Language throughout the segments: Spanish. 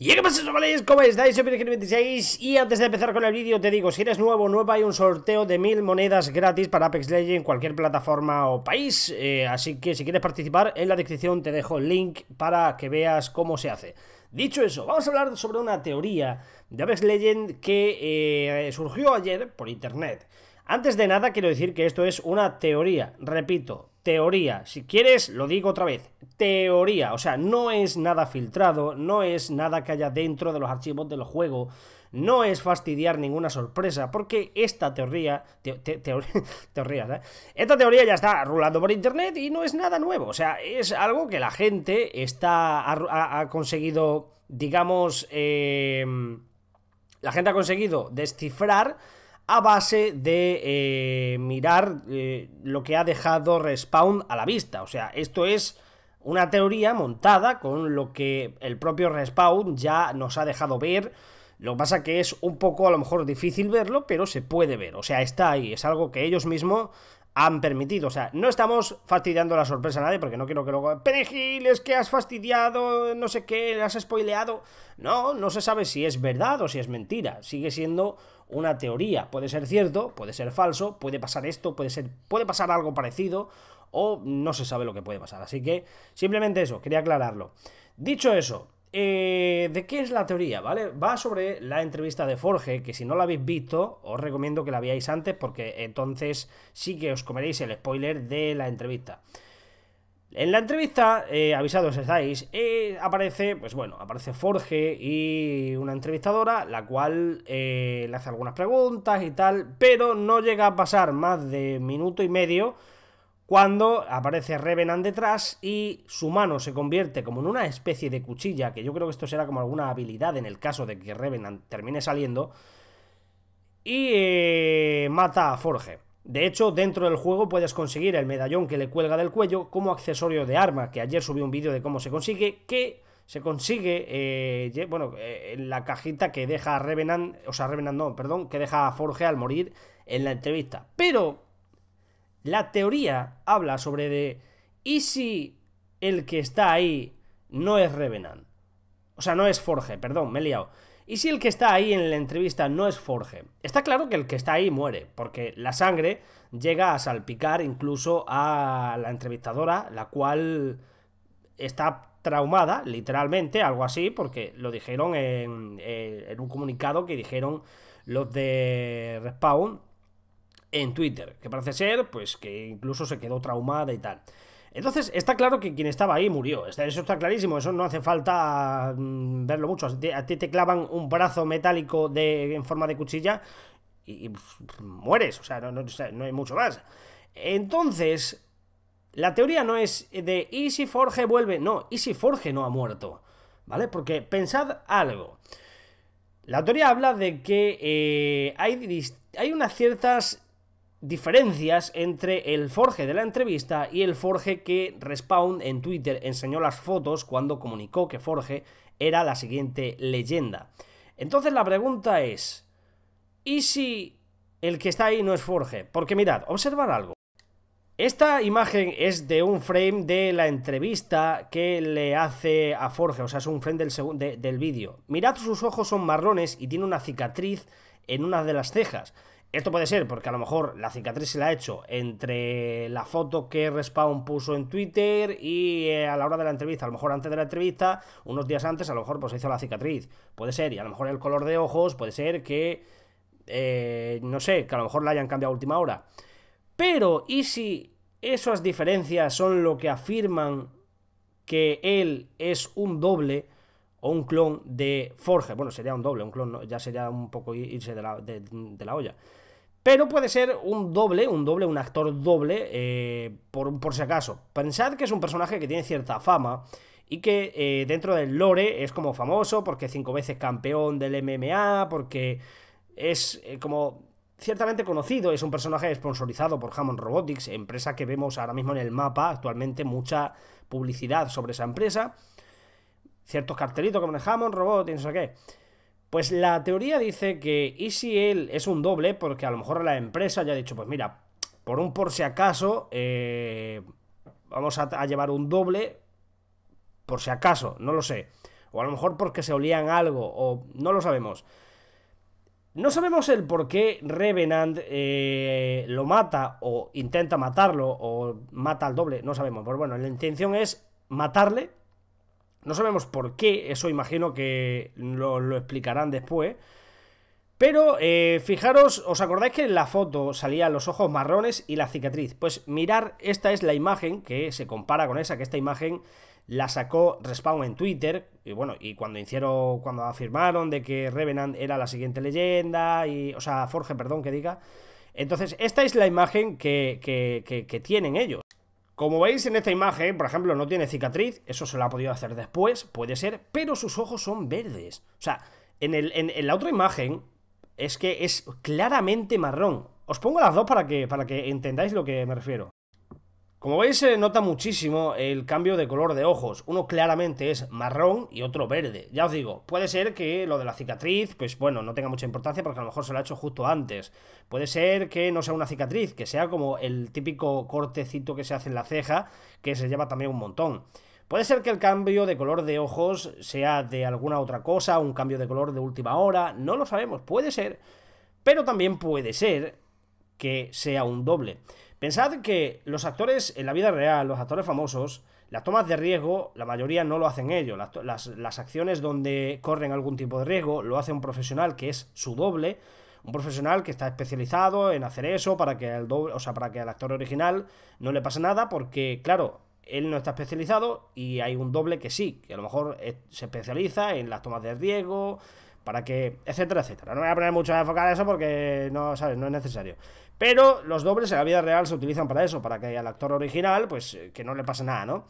Y qué pasa, chavales, ¿cómo estáis? Soy 26 y antes de empezar con el vídeo te digo, si eres nuevo o nueva hay un sorteo de mil monedas gratis para Apex Legends en cualquier plataforma o país, eh, así que si quieres participar en la descripción te dejo el link para que veas cómo se hace. Dicho eso, vamos a hablar sobre una teoría de Apex legend, que eh, surgió ayer por internet. Antes de nada, quiero decir que esto es una teoría, repito, teoría. Si quieres, lo digo otra vez, teoría. O sea, no es nada filtrado, no es nada que haya dentro de los archivos del juego, no es fastidiar ninguna sorpresa, porque esta teoría, teoría ¿eh? esta teoría ya está rulando por internet y no es nada nuevo, o sea, es algo que la gente está, ha, conseguido, digamos, eh, la gente ha conseguido descifrar a base de eh, mirar eh, lo que ha dejado Respawn a la vista. O sea, esto es una teoría montada con lo que el propio Respawn ya nos ha dejado ver. Lo que pasa que es un poco a lo mejor difícil verlo, pero se puede ver. O sea, está ahí. Es algo que ellos mismos han permitido. O sea, no estamos fastidiando la sorpresa a nadie porque no quiero que luego... Perejil, es que has fastidiado, no sé qué, has spoileado. No, no se sabe si es verdad o si es mentira. Sigue siendo una teoría. Puede ser cierto, puede ser falso, puede pasar esto, puede ser, puede pasar algo parecido, o no se sabe lo que puede pasar. Así que simplemente eso, quería aclararlo. Dicho eso, eh, ¿de qué es la teoría? ¿Vale? Va sobre la entrevista de Forge, que si no la habéis visto, os recomiendo que la veáis antes, porque entonces sí que os comeréis el spoiler de la entrevista. En la entrevista, eh, avisados estáis, eh, aparece, pues bueno, aparece Forge y una entrevistadora, la cual eh, le hace algunas preguntas y tal, pero no llega a pasar más de minuto y medio cuando aparece Revenant detrás y su mano se convierte como en una especie de cuchilla, que yo creo que esto será como alguna habilidad en el caso de que Revenant termine saliendo, y mata a Forge. De hecho, dentro del juego puedes conseguir el medallón que le cuelga del cuello como accesorio de arma, que ayer subí un vídeo de cómo se consigue, que se consigue, eh, bueno, eh, en la cajita que deja Revenant, o sea, Revenant no, perdón, que deja a Forge al morir en la entrevista. Pero la teoría habla sobre de, ¿y si el que está ahí no es Revenant? O sea, no es Forge, perdón, me he liado. Y si el que está ahí en la entrevista no es Forge, está claro que el que está ahí muere, porque la sangre llega a salpicar incluso a la entrevistadora, la cual está traumada, literalmente, algo así, porque lo dijeron en, eh, un comunicado que dijeron los de Respawn en Twitter, que parece ser, pues que incluso se quedó traumada y tal. Entonces, está claro que quien estaba ahí murió. Eso está clarísimo. Eso no hace falta mm, verlo mucho. A ti te clavan un brazo metálico de, en forma de cuchilla y, mueres, o sea, no, hay mucho más. Entonces, la teoría no es de ¿y si Forge vuelve? No, ¿y si Forge no ha muerto? ¿Vale? Porque pensad algo. La teoría habla de que eh, hay, hay unas ciertas diferencias entre el forge de la entrevista y el forge que Respawn en Twitter enseñó las fotos cuando comunicó que Forge era la siguiente leyenda. Entonces la pregunta es, ¿y si el que está ahí no es Forge? Porque mirad, observar algo. Esta imagen es de un frame de la entrevista que le hace a Forge, o sea, es un frame del, del vídeo. Mirad, sus ojos son marrones y tiene una cicatriz en una de las cejas. Esto puede ser porque a lo mejor la cicatriz se la ha hecho entre la foto que Respawn puso en Twitter y eh, a la hora de la entrevista, a lo mejor antes de la entrevista, unos días antes, a lo mejor pues hizo la cicatriz. Puede ser, y a lo mejor el color de ojos, puede ser que, eh, no sé, que a lo mejor la hayan cambiado a última hora. Pero, ¿y si esas diferencias son lo que afirman que él es un doble? o un clon de Forge. Bueno, sería un doble, un clon, ya sería un poco irse de la olla. Pero puede ser un doble, un doble, un actor doble, eh, por, si acaso. Pensad que es un personaje que tiene cierta fama y que eh, dentro del lore es como famoso porque cinco veces campeón del MMA, porque es eh, como ciertamente conocido, es un personaje sponsorizado por Hammond Robotics, empresa que vemos ahora mismo en el mapa, actualmente mucha publicidad sobre esa empresa, ciertos cartelitos como el Hammond Robotics, no sé qué. Pues la teoría dice que y si él es un doble, porque a lo mejor la empresa ya ha dicho, pues mira, por un por si acaso, eh, vamos a, llevar un doble, por si acaso, no lo sé. O a lo mejor porque se olían algo, o no lo sabemos. No sabemos el por qué Revenant eh, lo mata, o intenta matarlo, o mata al doble, no sabemos. Pero bueno, la intención es matarle no sabemos por qué, eso imagino que lo, explicarán después. Pero eh, fijaros, ¿os acordáis que en la foto salían los ojos marrones y la cicatriz? Pues mirar, esta es la imagen que se compara con esa, que esta imagen la sacó Respawn en Twitter. Y bueno, y cuando hicieron, cuando afirmaron de que Revenant era la siguiente leyenda, y, o sea, Forge, perdón que diga. Entonces, esta es la imagen que, que tienen ellos. Como veis en esta imagen, por ejemplo, no tiene cicatriz, eso se lo ha podido hacer después, puede ser, pero sus ojos son verdes. O sea, en, la otra imagen es que es claramente marrón. Os pongo las dos para que, para que entendáis lo que me refiero. Como veis se nota muchísimo el cambio de color de ojos, uno claramente es marrón y otro verde, ya os digo, puede ser que lo de la cicatriz, pues bueno, no tenga mucha importancia porque a lo mejor se lo ha hecho justo antes, puede ser que no sea una cicatriz, que sea como el típico cortecito que se hace en la ceja, que se lleva también un montón. Puede ser que el cambio de color de ojos sea de alguna otra cosa, un cambio de color de última hora, no lo sabemos, puede ser, pero también puede ser que sea un doble. Pensad que los actores en la vida real, los actores famosos, las tomas de riesgo, la mayoría no lo hacen ellos. Las, las, acciones donde corren algún tipo de riesgo lo hace un profesional que es su doble. Un profesional que está especializado en hacer eso para que el doble, o sea, para que al actor original no le pase nada, porque, claro, él no está especializado y hay un doble que sí, que a lo mejor se especializa en las tomas de riesgo, para que, etcétera, etcétera. No voy a poner mucho a enfocar eso porque no, ¿sabes? no es necesario. Pero los dobles en la vida real se utilizan para eso, para que al actor original, pues, eh, que no le pase nada, ¿no?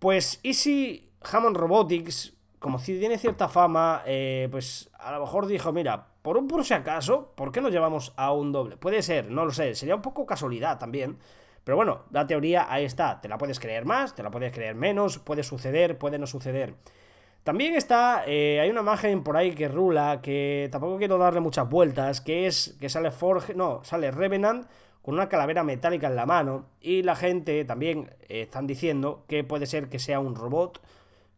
Pues y si Hammond Robotics, como si tiene cierta fama, eh, pues a lo mejor dijo, mira, por un por si acaso, ¿por qué nos llevamos a un doble? Puede ser, no lo sé, sería un poco casualidad también. Pero bueno, la teoría ahí está, te la puedes creer más, te la puedes creer menos, puede suceder, puede no suceder. También está, eh, hay una imagen por ahí que rula, que tampoco quiero darle muchas vueltas, que es que sale Forge, no, sale Revenant con una calavera metálica en la mano y la gente también eh, están diciendo que puede ser que sea un robot,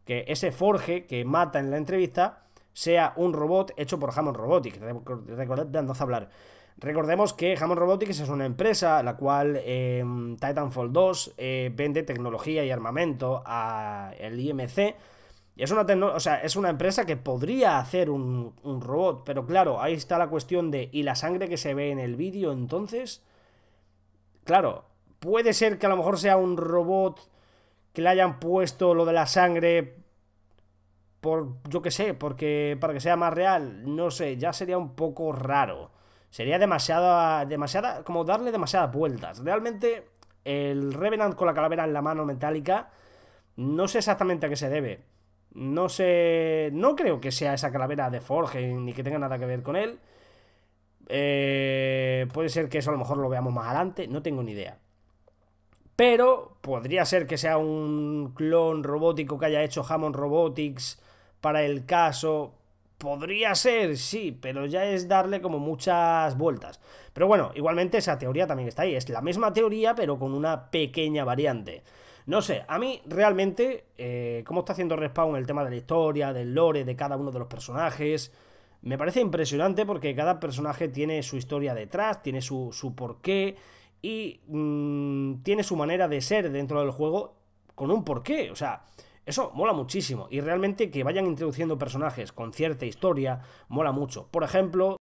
que ese Forge que mata en la entrevista sea un robot hecho por Hammond Robotics, recordad, hablar. Recordemos que Hammond Robotics es una empresa la cual em, Titanfall 2 eh, vende tecnología y armamento al IMC es una, o sea, es una empresa que podría hacer un, robot, pero claro, ahí está la cuestión de, ¿y la sangre que se ve en el vídeo entonces? Claro, puede ser que a lo mejor sea un robot que le hayan puesto lo de la sangre por, yo qué sé, porque para que sea más real, no sé, ya sería un poco raro. Sería demasiada, demasiada, como darle demasiadas vueltas. Realmente, el Revenant con la calavera en la mano metálica, no sé exactamente a qué se debe. No sé, no creo que sea esa calavera de Forge ni que tenga nada que ver con él. Eh, puede ser que eso a lo mejor lo veamos más adelante, no tengo ni idea. Pero podría ser que sea un clon robótico que haya hecho Hammond Robotics para el caso. Podría ser, sí, pero ya es darle como muchas vueltas. Pero bueno, igualmente esa teoría también está ahí. Es la misma teoría, pero con una pequeña variante. No sé, a mí realmente, eh, cómo está haciendo Respawn el tema de la historia, del lore, de cada uno de los personajes, me parece impresionante porque cada personaje tiene su historia detrás, tiene su, porqué y mm, tiene su manera de ser dentro del juego con un porqué. O sea, eso mola muchísimo y realmente que vayan introduciendo personajes con cierta historia mola mucho. Por ejemplo,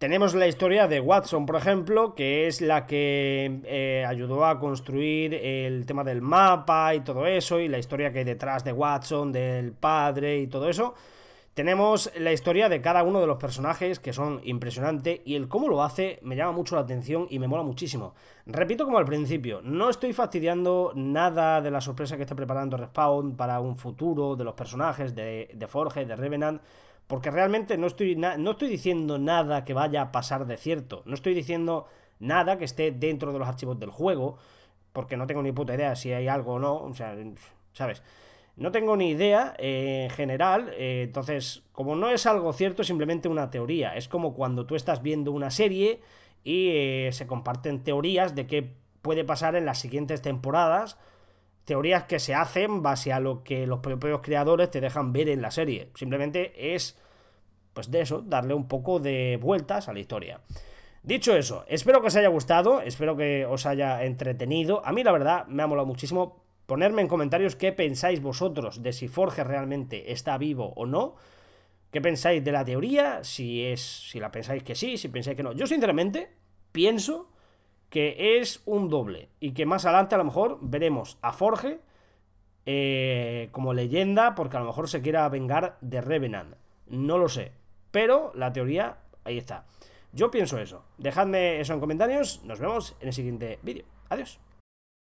tenemos la historia de Watson, por ejemplo, que es la que eh, ayudó a construir el tema del mapa y todo eso, y la historia que hay detrás de Watson, del padre y todo eso. Tenemos la historia de cada uno de los personajes, que son impresionantes, y el cómo lo hace me llama mucho la atención y me mola muchísimo. Repito como al principio, no estoy fastidiando nada de la sorpresa que está preparando Respawn para un futuro de los personajes, de, de Forge, de Revenant porque realmente no estoy, no estoy diciendo nada que vaya a pasar de cierto. No estoy diciendo nada que esté dentro de los archivos del juego. Porque no tengo ni puta idea si hay algo o no. O sea, ¿sabes? No tengo ni idea eh, en general, eh, entonces como no es algo cierto, es simplemente una teoría. Es como cuando tú estás viendo una serie y eh, se comparten teorías de qué puede pasar en las siguientes temporadas teorías que se hacen base a lo que los propios creadores te dejan ver en la serie. Simplemente es, pues de eso, darle un poco de vueltas a la historia. Dicho eso, espero que os haya gustado, espero que os haya entretenido. A mí la verdad me ha molado muchísimo. Ponerme en comentarios qué pensáis vosotros de si Forge realmente está vivo o no. ¿Qué pensáis de la teoría? Si es. si la pensáis que sí, si pensáis que no. Yo sinceramente pienso que es un doble y que más adelante a lo mejor veremos a Forge eh, como leyenda porque a lo mejor se quiera vengar de Revenant. No lo sé, pero la teoría ahí está. Yo pienso eso. Dejadme eso en comentarios. Nos vemos en el siguiente vídeo. Adiós.